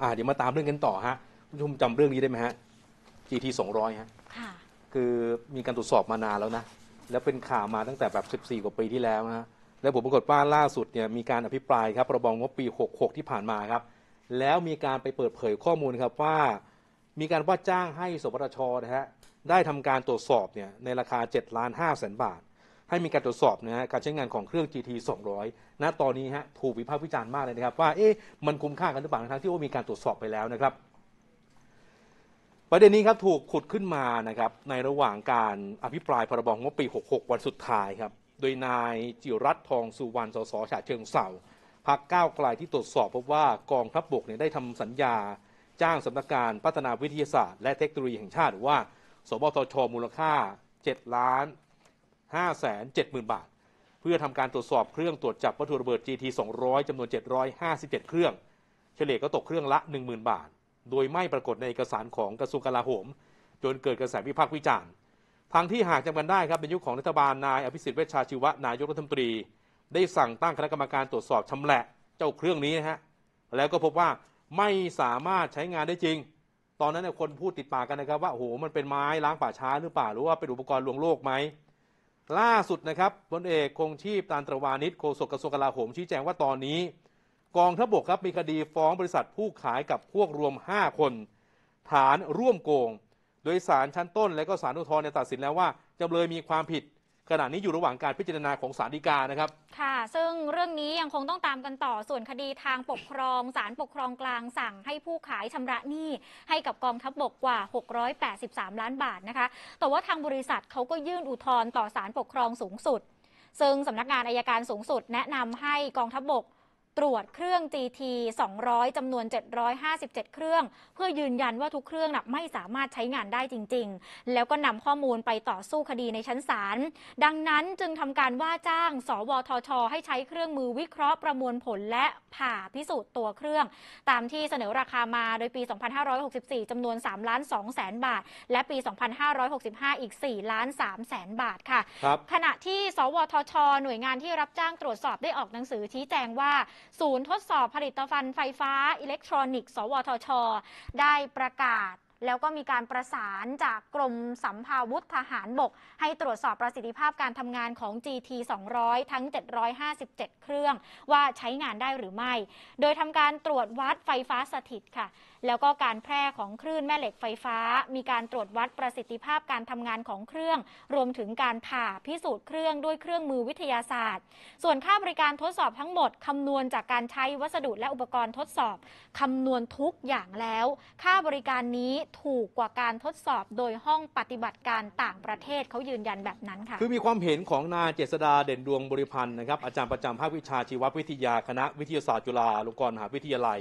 อ่าเดี๋ยวมาตามเรื่องกันต่อฮะคุณผู้ชมจำเรื่องนี้ได้ไหมฮะ GT 200ฮะค่ะ คือมีการตรวจสอบมานานแล้วนะ แล้วเป็นข่าวมาตั้งแต่แบบ 14 กว่าปีที่แล้วนะฮะแล้วผมปรากฏว่าล่าสุดเนี่ยมีการอภิปรายครับประบองงบปี 66 ที่ผ่านมาครับ แล้วมีการไปเปิดเผยข้อมูลครับว่า มีการว่าจ้างให้สปทชนะฮะได้ทำการตรวจสอบเนี่ยในราคา7ล้าน5แสนบาทให้มีการตรวจสอบนะฮะการใช้งานของเครื่อง GT 200 ณตอนนี้ฮะถูกวิพากษ์วิจารณ์มากเลยนะครับว่าเอ๊ะมันคุ้มค่ากันหรือเปล่าทั้งที่ว่ามีการตรวจสอบไปแล้วนะครับ ประเด็นนี้ครับถูกขุดขึ้นมานะครับในระหว่างการอภิปรายพรบงบปี66 วันสุดท้ายครับ โดยนายจิรัตทองสุวรรณสสฉะเชิงเสาพักก้าวไกลที่ตรวจสอบพบว่ากองทัพบบกเนี่ยได้ทำสัญญา จ้างสำนักการพัฒนาวิทยาศาสตร์ และเทคโนโลยีแห่งชาติหรือว่าสบทช มูลค่า 7 ล้าน570,000 บาท เพื่อทำการตรวจสอบเครื่องตรวจจับวัตถุระเบิด GT 200จำนวน 757 เครื่อง เฉลี่ยก็ตกเครื่องละ 10,000 บาท โดยไม่ปรากฏในเอกสารของกระทรวงกลาโหม จนเกิดกระแสวิพากษ์วิจารณ์ทางที่หากจำกันได้ครับในยุคขของรัฐบาลนายอภิสิทธิ์เวชชาชีวะนายกรัฐมนตรี ได้สั่งตั้งคณะกรรมการตรวจสอบชำแหละเจ้าเครื่องนี้นะฮะแล้วก็พบว่าไม่สามารถใช้งานได้จริง ตอนนั้นคนพูดติดปากกันนะครับว่าโอ้โหมันเป็นไม้ล้างป่าช้า หรือเปล่าหรือว่าเป็นอุปกรณ์ลวงโลกไหมล่าสุดนะครับพลเอกคงชีพตานตรวานิชโฆษกกระทรวงกลาโหมชี้แจงว่าตอนนี้ กองทัพบกครับ มีคดีฟ้องบริษัทผู้ขายกับพวกรวม 5 คน ฐานร่วมโกง โดยสารชั้นต้น และก็สารอุทธรณ์ตัดสินแล้วว่าจำเลยมีความผิดขณะนี้อยู่ระหว่างการพิจารณาของศาลฎีกานะครับ ค่ะ ซึ่งเรื่องนี้ยังคงต้องตามกันต่อ ส่วนคดีทางปกครอง ศาลปกครองกลางสั่งให้ผู้ขายชำระหนี้ให้กับกองทัพบบกกว่า 683 ล้านบาทนะคะ แต่ว่าทางบริษัทเขาก็ยื่นอุทธรณ์ต่อศาลปกครองสูงสุด ซึ่งสำนักงานอายการสูงสุดแนะนำให้กองทัพบบกตรวจเครื่อง GT 200 จำนวน 757 เครื่อง เพื่อยืนยันว่าทุกเครื่องนะไม่สามารถใช้งานได้จริงๆ แล้วก็นำข้อมูลไปต่อสู้คดีในชั้นศาล ดังนั้นจึงทำการว่าจ้าง สวทช ให้ใช้เครื่องมือวิเคราะห์ประมวลผลและผ่าพิสูจน์ตัวเครื่อง ตามที่เสนอราคามาโดยปี 2564 จำนวน3ล้าน2แสนบาท และปี 2565 อีก4ล้าน3แสนบาท ค่ะคขณะที่ สวทช หน่วยงานที่รับจ้างตรวจสอบได้ออกหนังสือชี้แจงว่าศูนย์ทดสอบผลิตภัณฑ์ไฟฟ้าอิเล็กทรอนิกส์สวทช ได้ประกาศแล้วก็มีการประสานจาก กรมสัมภาวุธทหารบก ให้ตรวจสอบประสิทธิภาพการทำงานของ GT 200ทั้ง 757 เครื่อง ว่าใช้งานได้หรือไม่ โดยทำการตรวจวัดไฟฟ้าสถิตค่ะ แล้วก็การแพร่ของคลื่นแม่เหล็กไฟฟ้า มีการตรวจวัดประสิทธิภาพการทำงานของเครื่อง รวมถึงการผ่าพิสูจน์เครื่องด้วยเครื่องมือวิทยาศาสตร์ ส่วนค่าบริการทดสอบทั้งหมดคำนวณจากการใช้วัสดุและอุปกรณ์ทดสอบคำนวณทุกอย่างแล้ว ค่าบริการนี้ถูกกว่าการทดสอบโดยห้องปฏิบัติการต่างประเทศเขายืนยันแบบนั้นค่ะ คือมีความเห็นของนายเจษดาเด่นดวงบริพันธ์นะครับ อาจารย์ประจำภาควิชาชีววิทยาคณะวิทยาศาสตร์จุฬาลงกรณ์มหาวิทยาลัย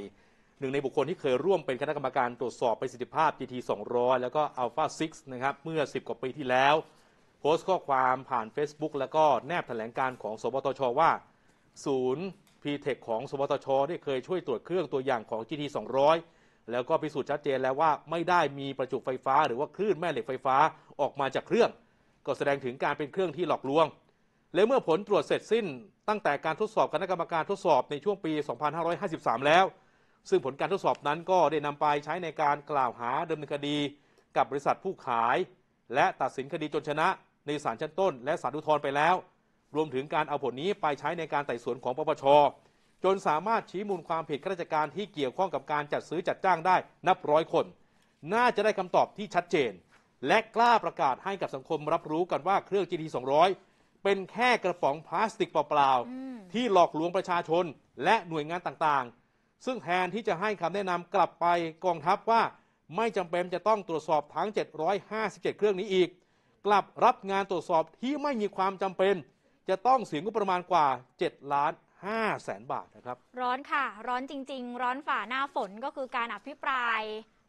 หนึ่งในบุคคลที่เคยร่วมเป็นคณะกรรมการตรวจสอบประสิทธิภาพ GT 200แล้วก็ Alpha 6นะครับเมื่อ 10 กว่าปีที่แล้ว โพสต์ข้อความผ่าน Facebook แล้วก็แนบแถลงการของสบตชว่าศูนย์พีเทคของสบตชได้เคยช่วยตรวจเครื่องตัวอย่างของ GT 200แล้วก็พิสูจน์ชัดเจนแล้วว่าไม่ได้มีประจุไฟฟ้า หรือว่าคลื่นแม่เหล็กไฟฟ้าออกมาจากเครื่อง ก็แสดงถึงการเป็นเครื่องที่หลอกลวง และเมื่อผลตรวจเสร็จสิ้น ตั้งแต่การทดสอบคณะกรรมการทดสอบในช่วงปี 2553 แล้ว ซึ่งผลการทดสอบนั้นก็ได้นำไปใช้ในการกล่าวหาดำเนินคดี กับบริษัทผู้ขาย และตัดสินคดีจนชนะ ในศาลชั้นต้นและศาลฎีกาไปแล้ว รวมถึงการเอาผลนี้ไปใช้ในการไต่สวนของปปชจนสามารถชี้มูลความผิดข้าราชการที่เกี่ยวข้องกับการจัดซื้อจัดจ้างได้นับร้อยคน น่าจะได้คำตอบที่ชัดเจน และกล้าประกาศให้กับสังคมรับรู้กันว่าเครื่องจีดีสองเป็นแค่กระป๋องพลาสติกเปล่าๆ ที่หลอกลวงประชาชนและหน่วยงานต่างๆ ซึ่งแทนที่จะให้คำแนะนำกลับไปกองทัพว่าไม่จำเป็นจะต้องตรวจสอบทั้ง 757 เครื่องนี้อีก กลับรับงานตรวจสอบที่ไม่มีความจำเป็น จะต้องเสียงบประมาณกว่า 7 ล้าน5 0 0แสนบาทนะครับร้อนค่ะ ร้อนจริง ๆ ร้อนฝ่าหน้าฝนก็คือการอภิปราย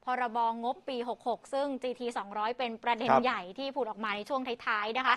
พรบงงบปี 66 ซึ่ง GT 200 เป็นประเด็นใหญ่ที่ผุดออกมาในช่วงท้ายๆนะคะ